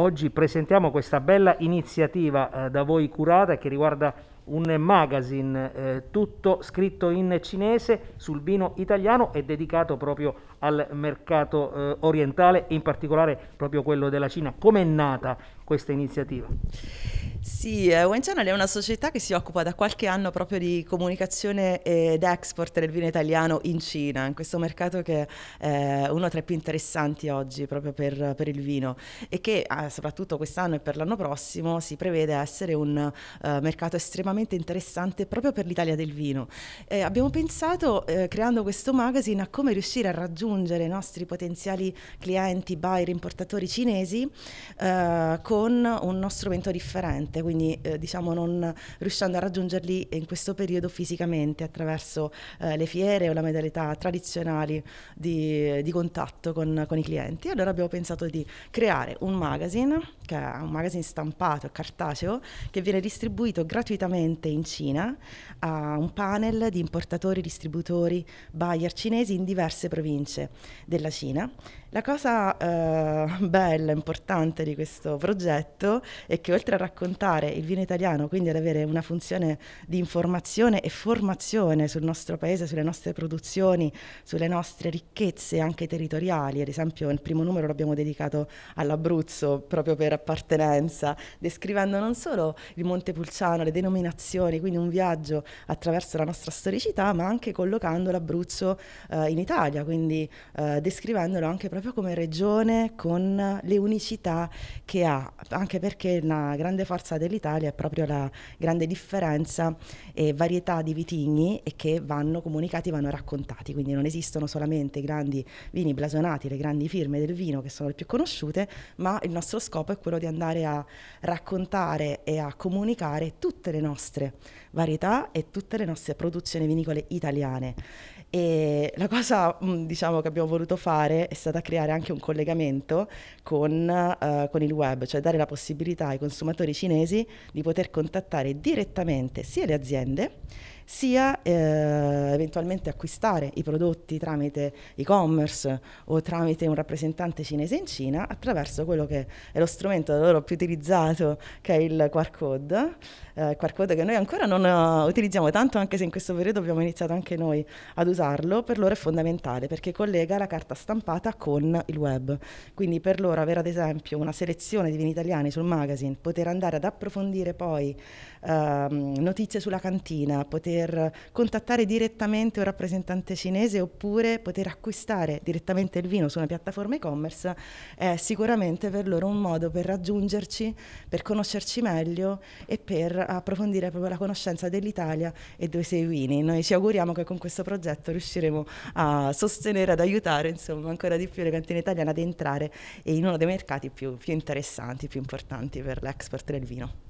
Oggi presentiamo questa bella iniziativa eh, da voi curata che riguarda un magazine eh, tutto scritto in cinese sul vino italiano e dedicato proprio al mercato eh, orientale e in particolare proprio quello della Cina. Com'è nata questa iniziativa? Sì, Channel eh, è una società che si occupa da qualche anno proprio di comunicazione ed export del vino italiano in Cina, in questo mercato che è uno tra i più interessanti oggi proprio per, per il vino e che ah, soprattutto quest'anno e per l'anno prossimo si prevede essere un uh, mercato estremamente interessante proprio per l'Italia del vino. Eh, abbiamo pensato, eh, creando questo magazine, a come riuscire a raggiungere i nostri potenziali clienti, buyer, importatori cinesi eh, con uno strumento differente fisicamente, quindi eh, diciamo non riuscendo a raggiungerli in questo periodo fisicamente attraverso eh, le fiere o la modalità tradizionali di, di contatto con, con, i clienti. Allora abbiamo pensato di creare un magazine, che è un magazine stampato, e cartaceo, che viene distribuito gratuitamente in Cina a un panel di importatori, distributori, buyer cinesi in diverse province della Cina. La cosa eh, bella, importante di questo progetto è che oltre a raccontare raccontare il vino italiano, quindi ad avere una funzione di informazione e formazione sul nostro paese, sulle nostre produzioni, sulle nostre ricchezze anche territoriali. Ad esempio il primo numero l'abbiamo dedicato all'Abruzzo proprio per appartenenza, descrivendo non solo il Monte Pulciano, le denominazioni, quindi un viaggio attraverso la nostra storicità, ma anche collocando l'Abruzzo eh, in Italia, quindi eh, descrivendolo anche proprio come regione con le unicità che ha, anche perché una grande forza forza dell'Italia è proprio la grande differenza e eh, varietà di vitigni che vanno comunicati, vanno raccontati, quindi non esistono solamente i grandi vini blasonati, le grandi firme del vino che sono le più conosciute, ma il nostro scopo è quello di andare a raccontare e a comunicare tutte le nostre varietà e tutte le nostre produzioni vinicole italiane. E la cosa mm, diciamo, che abbiamo voluto fare è stata creare anche un collegamento con, uh, con il web, cioè dare la possibilità ai consumatori cinesi mesi di poter contattare direttamente sia le aziende sia eh, eventualmente acquistare i prodotti tramite e-commerce o tramite un rappresentante cinese in Cina attraverso quello che è lo strumento da loro più utilizzato che è il QR code, eh, QR code che noi ancora non uh, utilizziamo tanto anche se in questo periodo abbiamo iniziato anche noi ad usarlo, per loro è fondamentale perché collega la carta stampata con il web, quindi per loro avere ad esempio una selezione di vini italiani sul magazine, poter andare ad approfondire poi uh, notizie sulla cantina, poter poter contattare direttamente un rappresentante cinese oppure poter acquistare direttamente il vino su una piattaforma e-commerce è sicuramente per loro un modo per raggiungerci, per conoscerci meglio e per approfondire proprio la conoscenza dell'Italia e dei suoi vini. Noi ci auguriamo che con questo progetto riusciremo a sostenere, ad aiutare insomma, ancora di più le cantine italiane ad entrare in uno dei mercati più, più interessanti, più importanti per l'export del vino.